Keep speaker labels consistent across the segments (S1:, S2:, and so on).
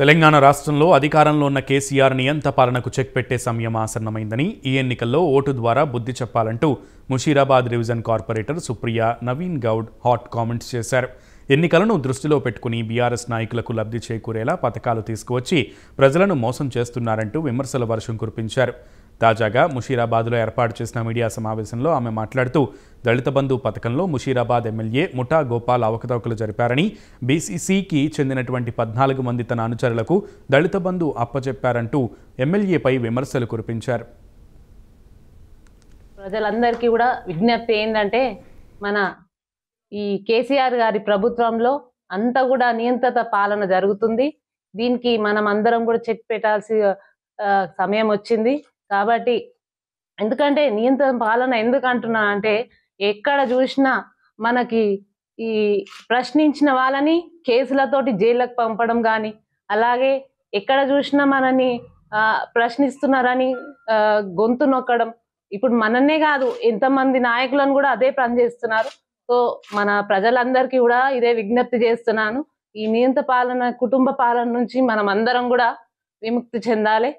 S1: తెలంగాణ రాష్ట్రంలో అధికారంలో ఉన్న కేసీఆర్ నియంత పాలనకు చెక్ పెట్టే సమయం ఆసన్నమైందని ఈ ఎన్నికల్లో ఓటు ద్వారా బుద్ధి చెప్పాలంటూ Musheerabad division corporator Supriya Naveen Goud hot comments చేశారు ఎన్నికలను దృష్టిలో పెట్టుకుని బీఆర్ఎస్ నాయకులకు లబ్ధి చేకూరేలా పథకాలు తీసుకువచ్చి ప్రజలను మోసం చేస్తున్నారంటూ విమర్శల వర్షం కురిపించారు తాజాగా ముషీరాబాద్లో ఏర్పాటు చేసిన మీడియా సమావేశంలో ఆమె మాట్లాడుతూ దళిత బంధు పథకంలో ముషీరాబాద్ ఎమ్మెల్యే ముఠా గోపాల్ అవకతవకలు జరిపారని బీసీసీకి చెందినటువంటి పద్నాలుగు మంది తన అనుచరులకు దళిత బంధు అప్పచెప్పారంటూ ఎమ్మెల్యేపై విమర్శలు కురిపించారు
S2: ప్రజలందరికీ కూడా విజ్ఞప్తి ఏంటంటే మన ఈ కేసీఆర్ గారి ప్రభుత్వంలో అంత కూడా నియంత్రిత పాలన జరుగుతుంది దీనికి మనం అందరం కూడా చెక్ పెట్టాల్సి సమయం వచ్చింది కాబట్టి ఎందుకంటే నియంత్రణ పాలన ఎందుకు అంటున్నా అంటే ఎక్కడ చూసినా మనకి ఈ ప్రశ్నించిన వాళ్ళని కేసులతోటి జైళ్ళకు పంపడం కానీ అలాగే ఎక్కడ చూసినా మనని ప్రశ్నిస్తున్నారని గొంతు నొక్కడం ఇప్పుడు మననే కాదు ఎంతమంది నాయకులను కూడా అదే పని చేస్తున్నారు సో మన ప్రజలందరికీ కూడా ఇదే విజ్ఞప్తి చేస్తున్నాను ఈ నియంత్ర పాలన కుటుంబ పాలన నుంచి మనం అందరం కూడా విముక్తి చెందాలి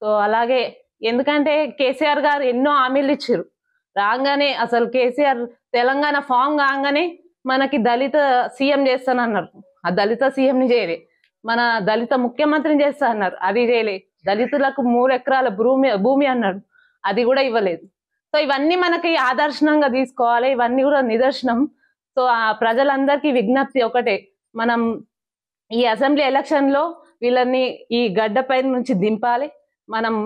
S2: సో అలాగే ఎందుకంటే కేసీఆర్ గారు ఎన్నో హామీలు ఇచ్చారు రాగానే అసలు కేసీఆర్ తెలంగాణ ఫామ్ కాగానే మనకి దళిత సీఎం చేస్తానన్నారు ఆ దళిత సీఎంని చేయలే మన దళిత ముఖ్యమంత్రిని చేస్తా అన్నారు అది చేయలే దళితులకు మూడు ఎకరాల భూమి భూమి అన్నాడు అది కూడా ఇవ్వలేదు సో ఇవన్నీ మనకి ఆదర్శనంగా తీసుకోవాలి ఇవన్నీ కూడా నిదర్శనం సో ఆ ప్రజలందరికీ విజ్ఞప్తి ఒకటే మనం ఈ అసెంబ్లీ ఎలక్షన్లో వీళ్ళని ఈ గడ్డపై నుంచి దింపాలి మనం